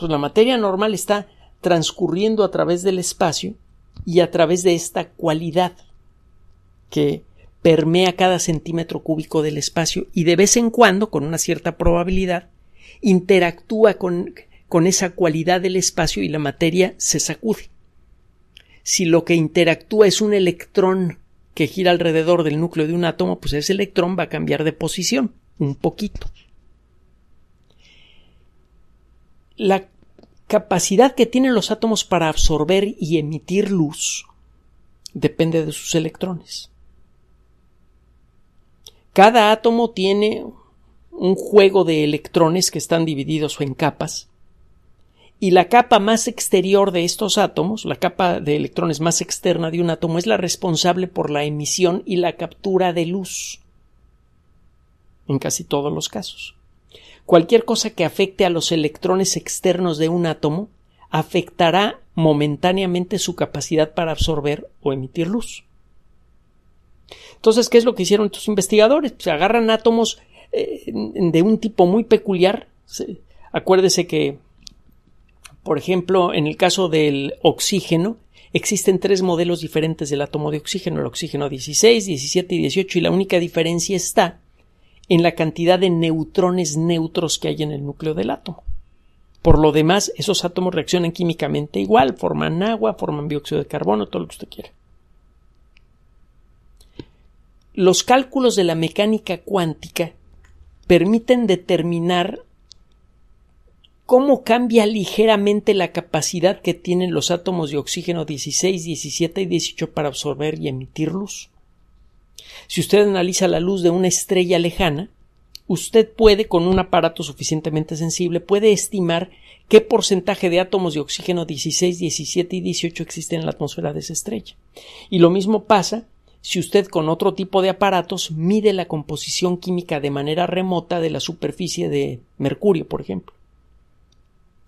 Speaker 1: la materia normal está transcurriendo a través del espacio y a través de esta cualidad que permea cada centímetro cúbico del espacio y de vez en cuando, con una cierta probabilidad, interactúa con, con esa cualidad del espacio y la materia se sacude si lo que interactúa es un electrón que gira alrededor del núcleo de un átomo, pues ese electrón va a cambiar de posición un poquito. La capacidad que tienen los átomos para absorber y emitir luz depende de sus electrones. Cada átomo tiene un juego de electrones que están divididos en capas y la capa más exterior de estos átomos, la capa de electrones más externa de un átomo, es la responsable por la emisión y la captura de luz en casi todos los casos. Cualquier cosa que afecte a los electrones externos de un átomo afectará momentáneamente su capacidad para absorber o emitir luz. Entonces, ¿qué es lo que hicieron estos investigadores? Se pues, agarran átomos eh, de un tipo muy peculiar. Acuérdese que por ejemplo, en el caso del oxígeno, existen tres modelos diferentes del átomo de oxígeno, el oxígeno 16, 17 y 18, y la única diferencia está en la cantidad de neutrones neutros que hay en el núcleo del átomo. Por lo demás, esos átomos reaccionan químicamente igual, forman agua, forman dióxido de carbono, todo lo que usted quiera. Los cálculos de la mecánica cuántica permiten determinar cómo cambia ligeramente la capacidad que tienen los átomos de oxígeno 16, 17 y 18 para absorber y emitir luz. Si usted analiza la luz de una estrella lejana, usted puede, con un aparato suficientemente sensible, puede estimar qué porcentaje de átomos de oxígeno 16, 17 y 18 existen en la atmósfera de esa estrella. Y lo mismo pasa si usted con otro tipo de aparatos mide la composición química de manera remota de la superficie de Mercurio, por ejemplo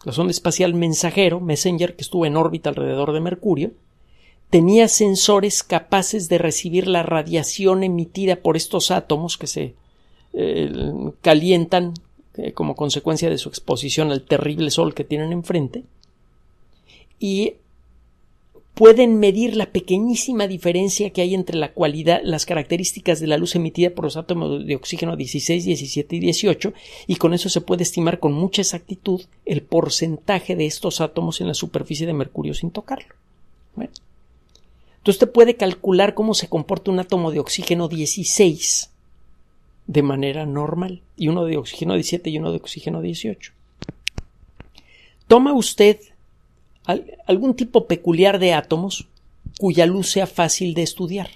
Speaker 1: la sonda espacial mensajero, Messenger, que estuvo en órbita alrededor de Mercurio, tenía sensores capaces de recibir la radiación emitida por estos átomos que se eh, calientan eh, como consecuencia de su exposición al terrible sol que tienen enfrente y pueden medir la pequeñísima diferencia que hay entre la cualidad, las características de la luz emitida por los átomos de oxígeno 16, 17 y 18, y con eso se puede estimar con mucha exactitud el porcentaje de estos átomos en la superficie de Mercurio sin tocarlo. Entonces usted puede calcular cómo se comporta un átomo de oxígeno 16 de manera normal, y uno de oxígeno 17 y uno de oxígeno 18. Toma usted algún tipo peculiar de átomos cuya luz sea fácil de estudiar.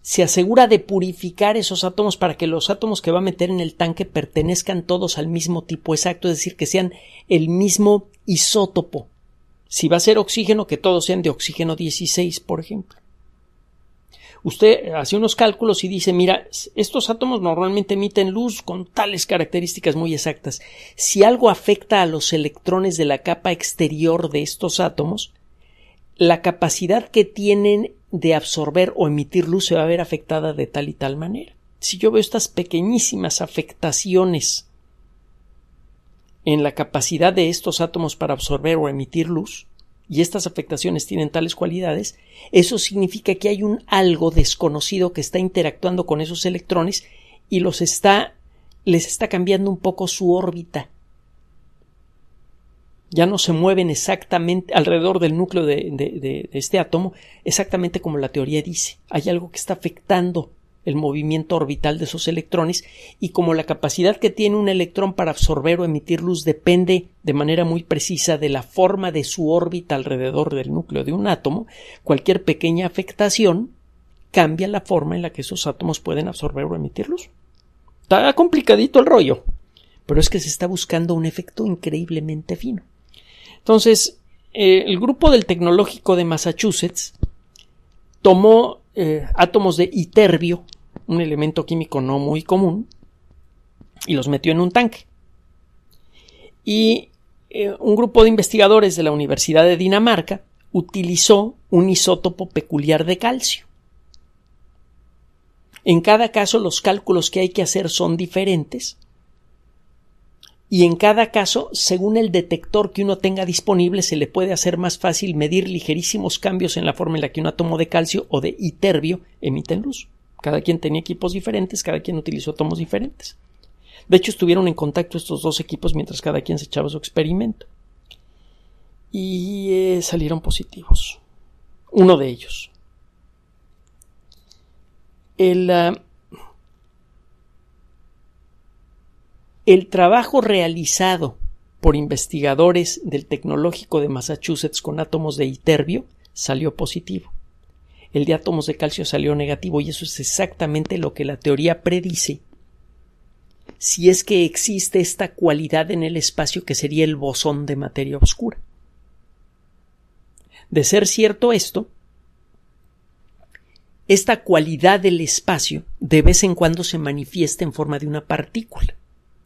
Speaker 1: Se asegura de purificar esos átomos para que los átomos que va a meter en el tanque pertenezcan todos al mismo tipo exacto, es decir, que sean el mismo isótopo. Si va a ser oxígeno, que todos sean de oxígeno 16, por ejemplo usted hace unos cálculos y dice, mira, estos átomos normalmente emiten luz con tales características muy exactas. Si algo afecta a los electrones de la capa exterior de estos átomos, la capacidad que tienen de absorber o emitir luz se va a ver afectada de tal y tal manera. Si yo veo estas pequeñísimas afectaciones en la capacidad de estos átomos para absorber o emitir luz, y estas afectaciones tienen tales cualidades, eso significa que hay un algo desconocido que está interactuando con esos electrones y los está les está cambiando un poco su órbita. Ya no se mueven exactamente alrededor del núcleo de, de este átomo, exactamente como la teoría dice. Hay algo que está afectando el movimiento orbital de esos electrones y como la capacidad que tiene un electrón para absorber o emitir luz depende de manera muy precisa de la forma de su órbita alrededor del núcleo de un átomo, cualquier pequeña afectación cambia la forma en la que esos átomos pueden absorber o emitir luz. Está complicadito el rollo, pero es que se está buscando un efecto increíblemente fino. Entonces, eh, el grupo del Tecnológico de Massachusetts tomó eh, átomos de iterbio, un elemento químico no muy común, y los metió en un tanque. Y eh, un grupo de investigadores de la Universidad de Dinamarca utilizó un isótopo peculiar de calcio. En cada caso los cálculos que hay que hacer son diferentes y en cada caso, según el detector que uno tenga disponible, se le puede hacer más fácil medir ligerísimos cambios en la forma en la que un átomo de calcio o de iterbio emite luz. Cada quien tenía equipos diferentes, cada quien utilizó átomos diferentes. De hecho, estuvieron en contacto estos dos equipos mientras cada quien se echaba su experimento. Y eh, salieron positivos. Uno de ellos. El, ah, El trabajo realizado por investigadores del Tecnológico de Massachusetts con átomos de iterbio salió positivo. El de átomos de calcio salió negativo y eso es exactamente lo que la teoría predice. Si es que existe esta cualidad en el espacio que sería el bosón de materia oscura. De ser cierto esto, esta cualidad del espacio de vez en cuando se manifiesta en forma de una partícula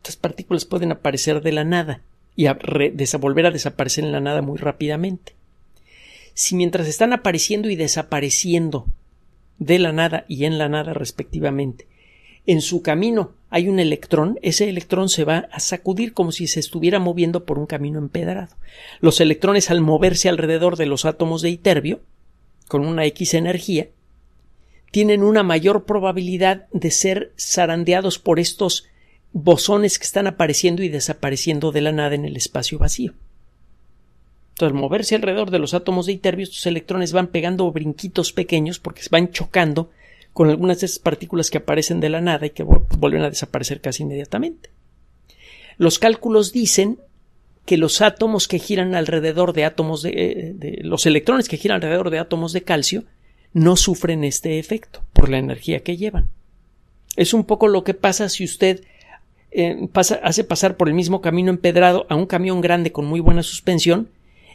Speaker 1: estas partículas pueden aparecer de la nada y volver a desaparecer en la nada muy rápidamente. Si mientras están apareciendo y desapareciendo de la nada y en la nada respectivamente, en su camino hay un electrón, ese electrón se va a sacudir como si se estuviera moviendo por un camino empedrado. Los electrones al moverse alrededor de los átomos de iterbio, con una X energía, tienen una mayor probabilidad de ser zarandeados por estos bosones que están apareciendo y desapareciendo de la nada en el espacio vacío. Entonces, al moverse alrededor de los átomos de Iterbio, estos electrones van pegando brinquitos pequeños porque se van chocando con algunas de esas partículas que aparecen de la nada y que vuelven a desaparecer casi inmediatamente. Los cálculos dicen que los átomos que giran alrededor de átomos eh, de, los electrones que giran alrededor de átomos de calcio no sufren este efecto por la energía que llevan. Es un poco lo que pasa si usted eh, hace pasar por el mismo camino empedrado a un camión grande con muy buena suspensión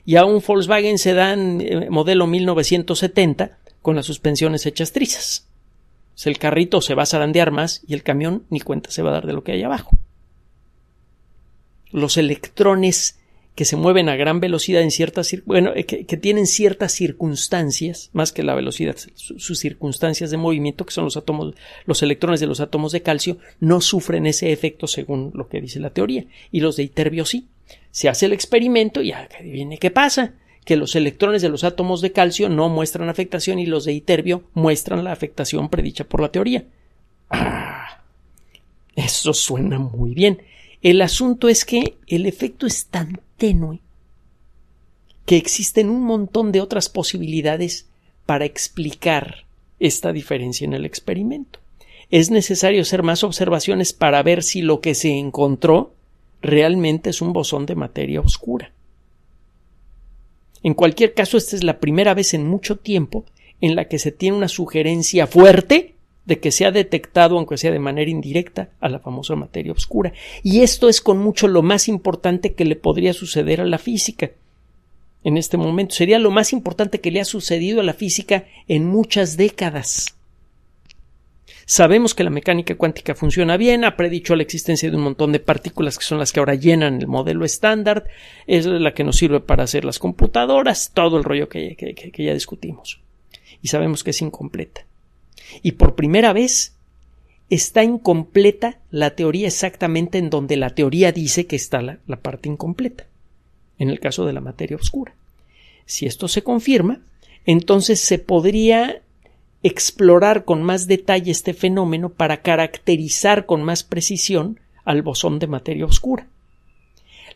Speaker 1: y a un Volkswagen se dan eh, modelo 1970 con las suspensiones hechas trizas. Pues el carrito se va a zarandear más y el camión ni cuenta se va a dar de lo que hay abajo. Los electrones que se mueven a gran velocidad en ciertas, bueno, eh, que, tienen ciertas circunstancias, más que la velocidad, sus circunstancias de movimiento, que son los átomos, los electrones de los átomos de calcio, no sufren ese efecto según lo que dice la teoría. Y los de iterbio sí. Se hace el experimento y viene qué pasa, que los electrones de los átomos de calcio no muestran afectación y los de iterbio muestran la afectación predicha por la teoría. Ah, eso suena muy bien. El asunto es que el efecto es tan tenue, que existen un montón de otras posibilidades para explicar esta diferencia en el experimento. Es necesario hacer más observaciones para ver si lo que se encontró realmente es un bosón de materia oscura. En cualquier caso, esta es la primera vez en mucho tiempo en la que se tiene una sugerencia fuerte de que se ha detectado, aunque sea de manera indirecta, a la famosa materia oscura. Y esto es con mucho lo más importante que le podría suceder a la física en este momento. Sería lo más importante que le ha sucedido a la física en muchas décadas. Sabemos que la mecánica cuántica funciona bien, ha predicho la existencia de un montón de partículas que son las que ahora llenan el modelo estándar, es la que nos sirve para hacer las computadoras, todo el rollo que, que ya discutimos. Y sabemos que es incompleta. Y por primera vez está incompleta la teoría exactamente en donde la teoría dice que está la, parte incompleta, en el caso de la materia oscura. Si esto se confirma, entonces se podría explorar con más detalle este fenómeno para caracterizar con más precisión al bosón de materia oscura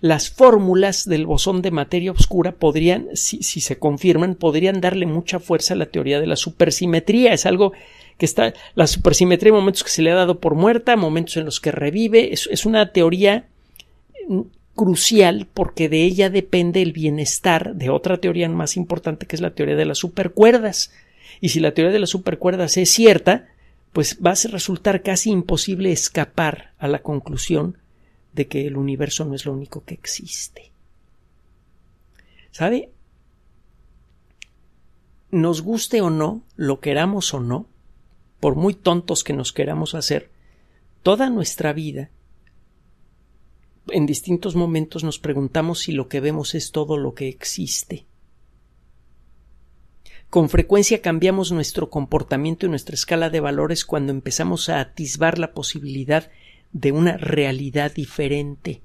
Speaker 1: las fórmulas del bosón de materia oscura podrían, si, se confirman, podrían darle mucha fuerza a la teoría de la supersimetría. Es algo que está, la supersimetría, en momentos que se le ha dado por muerta, momentos en los que revive. es una teoría mm, crucial porque de ella depende el bienestar de otra teoría más importante que es la teoría de las supercuerdas. Y si la teoría de las supercuerdas es cierta, pues va a resultar casi imposible escapar a la conclusión de que el universo no es lo único que existe. ¿Sabe? Nos guste o no, lo queramos o no, por muy tontos que nos queramos hacer, toda nuestra vida, en distintos momentos nos preguntamos si lo que vemos es todo lo que existe. Con frecuencia cambiamos nuestro comportamiento y nuestra escala de valores cuando empezamos a atisbar la posibilidad de una realidad diferente.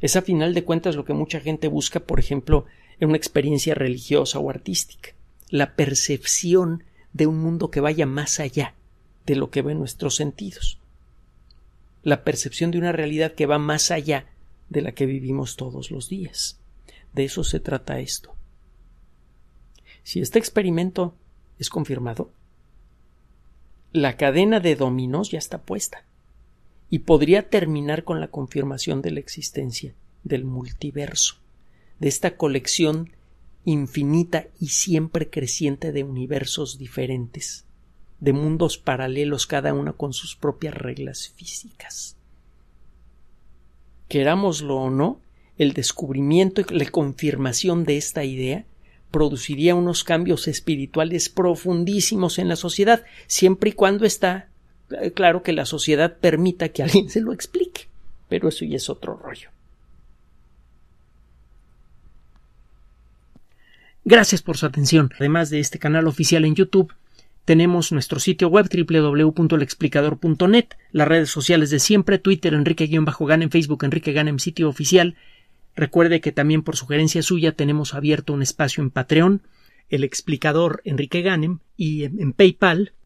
Speaker 1: Es a final de cuentas lo que mucha gente busca, por ejemplo, en una experiencia religiosa o artística, la percepción de un mundo que vaya más allá de lo que ven nuestros sentidos, la percepción de una realidad que va más allá de la que vivimos todos los días. De eso se trata esto. Si este experimento es confirmado, la cadena de dominos ya está puesta y podría terminar con la confirmación de la existencia del multiverso, de esta colección infinita y siempre creciente de universos diferentes, de mundos paralelos cada uno con sus propias reglas físicas. Querámoslo o no, el descubrimiento y la confirmación de esta idea produciría unos cambios espirituales profundísimos en la sociedad, siempre y cuando está. Eh, claro que la sociedad permita que alguien [laughs] se lo explique, pero eso ya es otro rollo. Gracias por su atención. Además de este canal oficial en YouTube, tenemos nuestro sitio web www.lexplicador.net, las redes sociales de siempre, Twitter Enrique-Ganem, Facebook Enrique Ganem, sitio oficial. Recuerde que también por sugerencia suya tenemos abierto un espacio en Patreon, el explicador Enrique Ganem, y en PayPal